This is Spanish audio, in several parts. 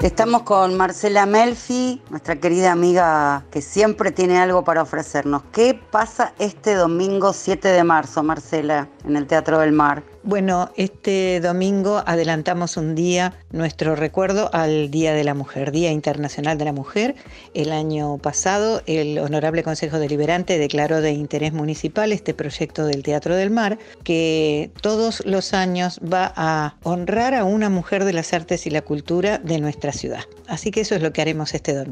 Estamos con Marcela Melfi nuestra querida amiga que siempre tiene algo para ofrecernos. ¿Qué pasa este domingo 7 de marzo, Marcela, en el Teatro del Mar? Bueno, este domingo adelantamos un día nuestro recuerdo al Día de la Mujer, Día Internacional de la Mujer. El año pasado el Honorable Consejo Deliberante declaró de interés municipal este proyecto del Teatro del Mar, que todos los años va a honrar a una mujer de las artes y la cultura de nuestra ciudad. Así que eso es lo que haremos este domingo.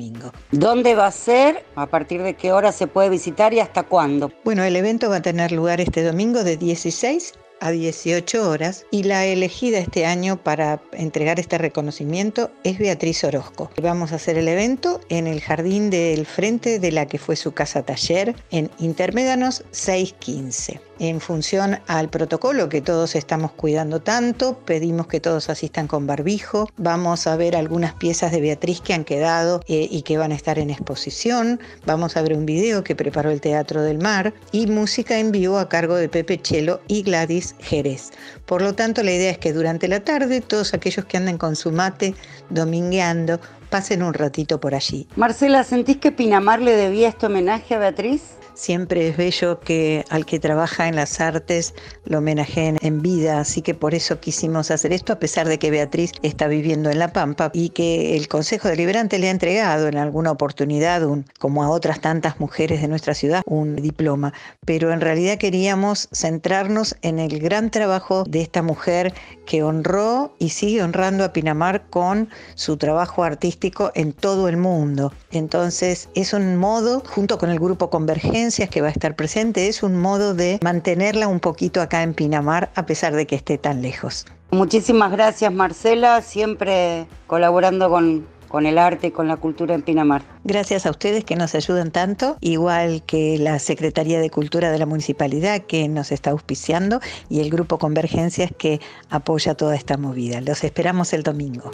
¿Dónde va a ser? ¿A partir de qué hora se puede visitar y hasta cuándo? Bueno, el evento va a tener lugar este domingo de 16 a 18 horas y la elegida este año para entregar este reconocimiento es Beatriz Orozco. Vamos a hacer el evento en el jardín del frente de la que fue su casa taller en Intermédanos 615. En función al protocolo que todos estamos cuidando tanto, pedimos que todos asistan con barbijo. Vamos a ver algunas piezas de Beatriz que han quedado eh, y que van a estar en exposición. Vamos a ver un video que preparó el Teatro del Mar y música en vivo a cargo de Pepe Chelo y Gladys Jerez. Por lo tanto, la idea es que durante la tarde todos aquellos que andan con su mate domingueando pasen un ratito por allí. Marcela, ¿sentís que Pinamar le debía este homenaje a Beatriz? Siempre es bello que al que trabaja en las artes lo homenajeen en vida, así que por eso quisimos hacer esto, a pesar de que Beatriz está viviendo en La Pampa y que el Consejo Deliberante le ha entregado en alguna oportunidad, un, como a otras tantas mujeres de nuestra ciudad, un diploma. Pero en realidad queríamos centrarnos en el gran trabajo de esta mujer que honró y sigue honrando a Pinamar con su trabajo artístico en todo el mundo. Entonces es un modo, junto con el grupo Convergencias que va a estar presente, es un modo de mantenerla un poquito acá en Pinamar a pesar de que esté tan lejos. Muchísimas gracias Marcela, siempre colaborando con, con el arte, con la cultura en Pinamar. Gracias a ustedes que nos ayudan tanto, igual que la Secretaría de Cultura de la Municipalidad que nos está auspiciando y el Grupo Convergencias que apoya toda esta movida. Los esperamos el domingo.